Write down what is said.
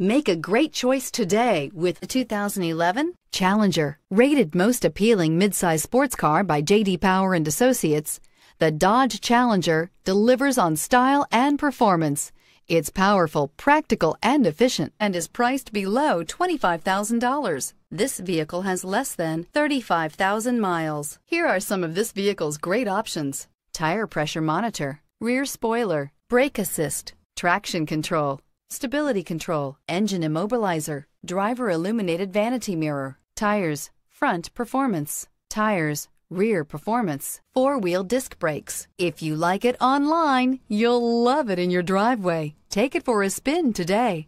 Make a great choice today with the 2011 Challenger. Rated most appealing midsize sports car by J.D. Power and Associates, the Dodge Challenger delivers on style and performance. It's powerful, practical, and efficient and is priced below $25,000. This vehicle has less than 35,000 miles. Here are some of this vehicle's great options. Tire pressure monitor, rear spoiler, brake assist, traction control, stability control, engine immobilizer, driver illuminated vanity mirror, tires, front performance, tires, rear performance, four-wheel disc brakes. If you like it online, you'll love it in your driveway. Take it for a spin today.